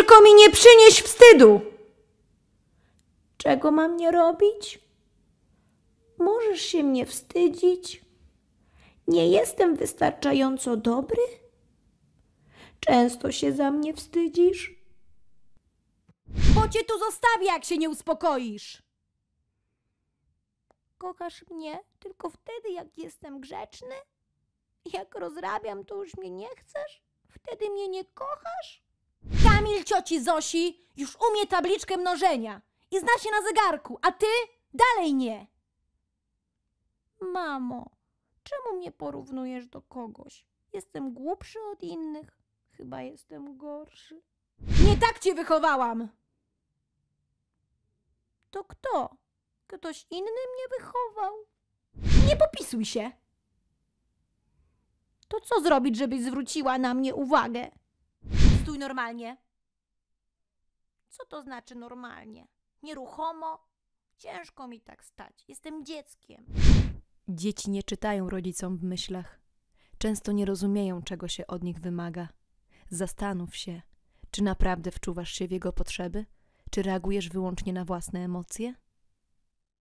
Tylko mi nie przynieś wstydu! Czego mam nie robić? Możesz się mnie wstydzić. Nie jestem wystarczająco dobry? Często się za mnie wstydzisz? Bo cię tu zostawię, jak się nie uspokoisz. Kochasz mnie tylko wtedy, jak jestem grzeczny? Jak rozrabiam, to już mnie nie chcesz? Wtedy mnie nie kochasz? Kamil cioci Zosi już umie tabliczkę mnożenia i zna się na zegarku, a ty dalej nie. Mamo, czemu mnie porównujesz do kogoś? Jestem głupszy od innych. Chyba jestem gorszy. Nie tak cię wychowałam! To kto? Ktoś inny mnie wychował? Nie popisuj się! To co zrobić, żebyś zwróciła na mnie uwagę? Stój normalnie. Co to znaczy normalnie? Nieruchomo? Ciężko mi tak stać. Jestem dzieckiem. Dzieci nie czytają rodzicom w myślach. Często nie rozumieją, czego się od nich wymaga. Zastanów się, czy naprawdę wczuwasz się w jego potrzeby, czy reagujesz wyłącznie na własne emocje?